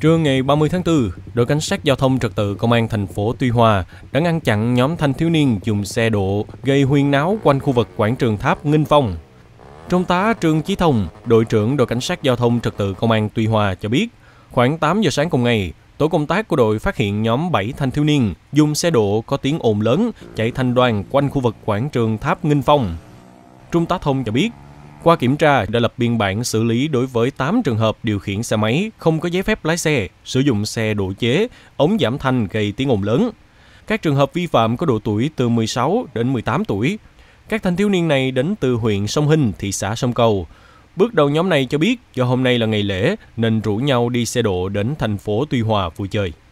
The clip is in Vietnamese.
Trưa ngày 30 tháng 4, đội cảnh sát giao thông trật tự công an thành phố Tuy Hòa đã ngăn chặn nhóm thanh thiếu niên dùng xe độ gây huyên náo quanh khu vực quảng trường Tháp Nghinh Phong. Trung tá Trương Chí Thông, đội trưởng đội cảnh sát giao thông trật tự công an Tuy Hòa cho biết, khoảng 8 giờ sáng cùng ngày, tổ công tác của đội phát hiện nhóm 7 thanh thiếu niên dùng xe độ có tiếng ồn lớn chạy thành đoàn quanh khu vực quảng trường Tháp Nghinh Phong. Trung tá Thông cho biết, qua kiểm tra, đã lập biên bản xử lý đối với 8 trường hợp điều khiển xe máy không có giấy phép lái xe, sử dụng xe độ chế, ống giảm thanh gây tiếng ồn lớn. Các trường hợp vi phạm có độ tuổi từ 16 đến 18 tuổi. Các thanh thiếu niên này đến từ huyện Sông Hinh, thị xã Sông Cầu. Bước đầu nhóm này cho biết do hôm nay là ngày lễ nên rủ nhau đi xe độ đến thành phố Tuy Hòa vui chơi.